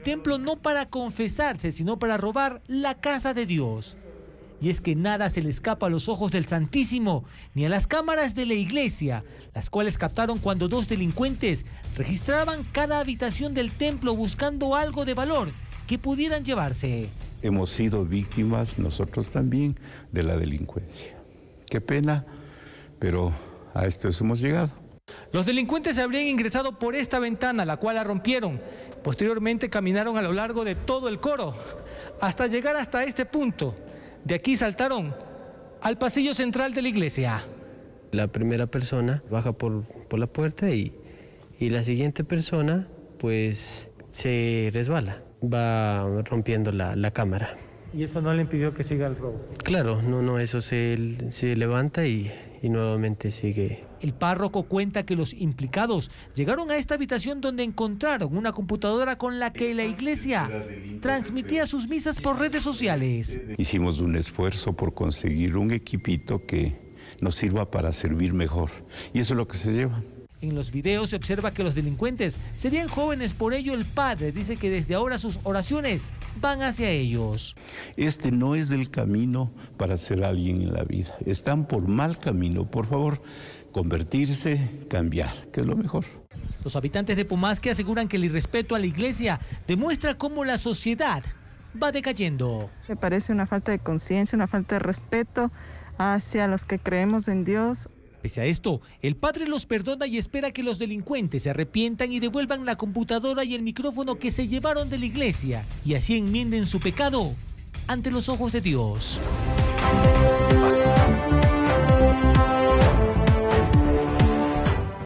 templo no para confesarse, sino para robar la casa de Dios. Y es que nada se le escapa a los ojos del Santísimo, ni a las cámaras de la iglesia, las cuales captaron cuando dos delincuentes registraban cada habitación del templo buscando algo de valor que pudieran llevarse. Hemos sido víctimas nosotros también de la delincuencia. Qué pena, pero a esto hemos llegado. Los delincuentes habrían ingresado por esta ventana, la cual la rompieron, Posteriormente caminaron a lo largo de todo el coro hasta llegar hasta este punto. De aquí saltaron al pasillo central de la iglesia. La primera persona baja por, la puerta y, la siguiente persona pues se resbala, va rompiendo la, cámara. ¿Y eso no le impidió que siga el robo? Claro, no, no, eso se, se levanta y y nuevamente sigue. El párroco cuenta que los implicados llegaron a esta habitación donde encontraron una computadora con la que la iglesia transmitía sus misas por redes sociales. Hicimos un esfuerzo por conseguir un equipito que nos sirva para servir mejor y eso es lo que se lleva. En los videos se observa que los delincuentes serían jóvenes, por ello el padre dice que desde ahora sus oraciones van hacia ellos. Este no es el camino para ser alguien en la vida. Están por mal camino. Por favor, convertirse, cambiar, que es lo mejor. Los habitantes de Pumasque aseguran que el irrespeto a la iglesia demuestra cómo la sociedad va decayendo. Me parece una falta de conciencia, una falta de respeto hacia los que creemos en Dios. Pese a esto, el padre los perdona y espera que los delincuentes se arrepientan y devuelvan la computadora y el micrófono que se llevaron de la iglesia y así enmienden su pecado ante los ojos de Dios.